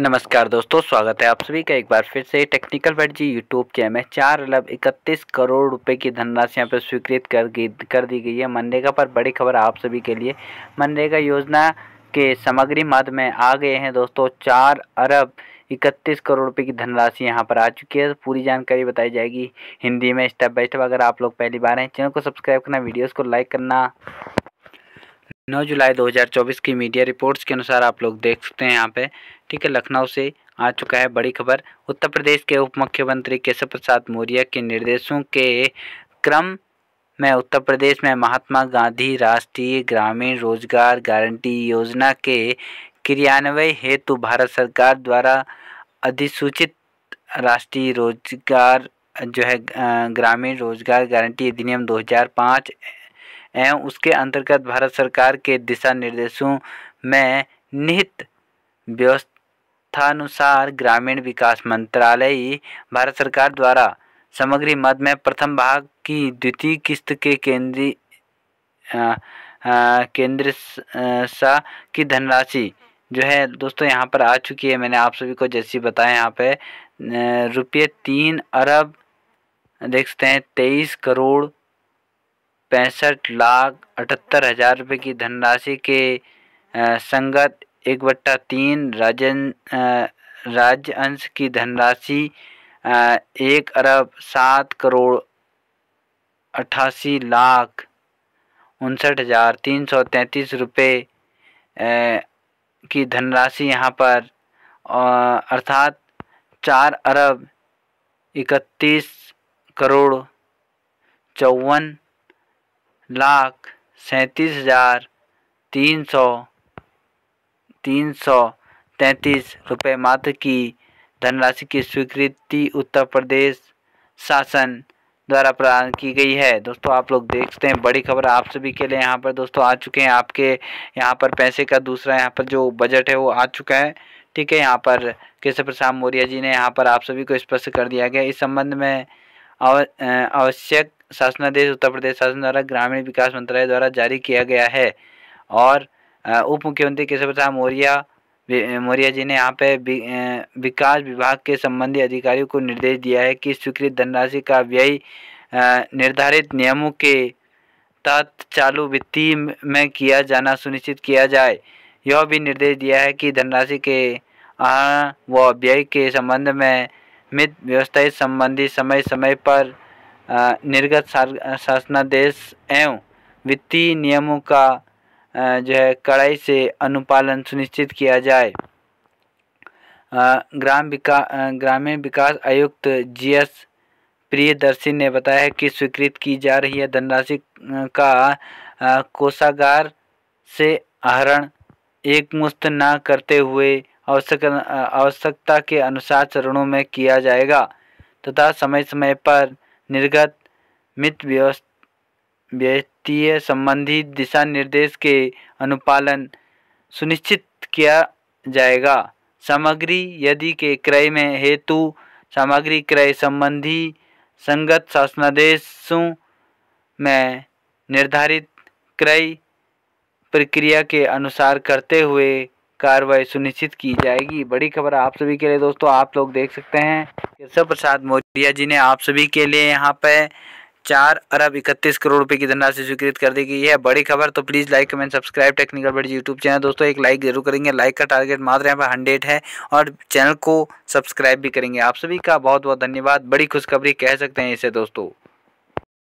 नमस्कार दोस्तों स्वागत है आप सभी का एक बार फिर से टेक्निकल जी यूट्यूब चैनल में चार अरब इकतीस करोड़ रुपए की धनराशि यहाँ पर स्वीकृत कर गई कर दी गई है मनरेगा पर बड़ी खबर आप सभी के लिए मनरेगा योजना के सामग्री मद में आ गए हैं दोस्तों चार अरब इकतीस करोड़ रुपए की धनराशि यहाँ पर आ चुकी है पूरी जानकारी बताई जाएगी हिंदी में स्टेप बाई स्टेप अगर आप लोग पहली बार हैं चैनल को सब्सक्राइब करना वीडियोज़ को लाइक करना नौ जुलाई 2024 की मीडिया रिपोर्ट्स के अनुसार आप लोग देख सकते हैं यहाँ पे ठीक है लखनऊ से आ चुका है बड़ी खबर उत्तर प्रदेश के उप मुख्यमंत्री केशव प्रसाद मौर्य के निर्देशों के क्रम में उत्तर प्रदेश में महात्मा गांधी राष्ट्रीय ग्रामीण रोजगार गारंटी योजना के क्रियान्वय हेतु भारत सरकार द्वारा अधिसूचित राष्ट्रीय रोजगार जो है ग्रामीण रोजगार गारंटी अधिनियम 2005 एवं उसके अंतर्गत भारत सरकार के दिशा निर्देशों में निहित व्यवस्थानुसार ग्रामीण विकास मंत्रालय भारत सरकार द्वारा समग्री मद में प्रथम भाग की द्वितीय किस्त के केंद्रीय केंद्र सा की धनराशि जो है दोस्तों यहाँ पर आ चुकी है मैंने आप सभी को जैसी बताया यहाँ पे रुपये तीन अरब देख सकते हैं तेईस करोड़ पैंसठ लाख अठहत्तर हज़ार रुपये की धनराशि के संगत एक बट्टा तीन राजन राज्य अंश की धनराशि एक अरब सात करोड़ अट्ठासी लाख उनसठ हज़ार तीन सौ तैंतीस रुपये की धनराशि यहाँ पर अर्थात चार अरब इकतीस करोड़ चौवन लाख सैंतीस हज़ार तीन सौ तीन सौ तैंतीस रुपये मात्र की धनराशि की स्वीकृति उत्तर प्रदेश शासन द्वारा प्रदान की गई है दोस्तों आप लोग देखते हैं बड़ी खबर आप सभी के लिए यहाँ पर दोस्तों आ चुके हैं आपके यहाँ पर पैसे का दूसरा यहाँ पर जो बजट है वो आ चुका है ठीक है यहाँ पर केशव प्रसाद मौर्य जी ने यहाँ पर आप सभी को स्पष्ट कर दिया गया इस संबंध में आवश्यक शासनादेश उत्तर प्रदेश शासन द्वारा ग्रामीण विकास मंत्रालय द्वारा जारी किया गया है और उप मुख्यमंत्री केशव प्रसाद मौर्य मौर्य जी ने यहाँ पे विकास विभाग के संबंधी अधिकारियों को निर्देश दिया है कि स्वीकृत धनराशि का व्यय निर्धारित नियमों के तहत चालू वित्तीय में किया जाना सुनिश्चित किया जाए यह भी निर्देश दिया है कि धनराशि के आहरण व व्यय के संबंध में मित व्यवस्थाएं संबंधी समय समय पर निर्गत शासनादेश एवं वित्तीय नियमों का जो है कड़ाई से अनुपालन सुनिश्चित किया जाए ग्राम विका ग्रामीण विकास आयुक्त जीएस प्रियदर्शी ने बताया है कि स्वीकृत की जा रही है धनराशि का कोषागार से आहरण एक मुश्त न करते हुए आवश्यक आवश्यकता के अनुसार चरणों में किया जाएगा तथा समय समय पर निर्गत मित व्यस्त संबंधी दिशा निर्देश के अनुपालन सुनिश्चित किया जाएगा सामग्री यदि के क्रय में हेतु सामग्री क्रय संबंधी संगत शासनादेशों में निर्धारित क्रय प्रक्रिया के अनुसार करते हुए कार्रवाई सुनिश्चित की जाएगी बड़ी खबर आप सभी के लिए दोस्तों आप लोग देख सकते हैं केशव प्रसाद मौर्य जी ने आप सभी के लिए यहाँ पे चार अरब इकतीस करोड़ रुपए की धनराशि स्वीकृत कर दी गई है बड़ी खबर तो please like comment subscribe technical बड़ी यूट्यूब चैनल दोस्तों एक लाइक जरूर करेंगे लाइक का टारगेट मात्र यहाँ पर हंड्रेड है और चैनल को सब्सक्राइब भी करेंगे आप सभी का बहुत बहुत धन्यवाद बड़ी खुशखबरी कह सकते हैं इसे दोस्तों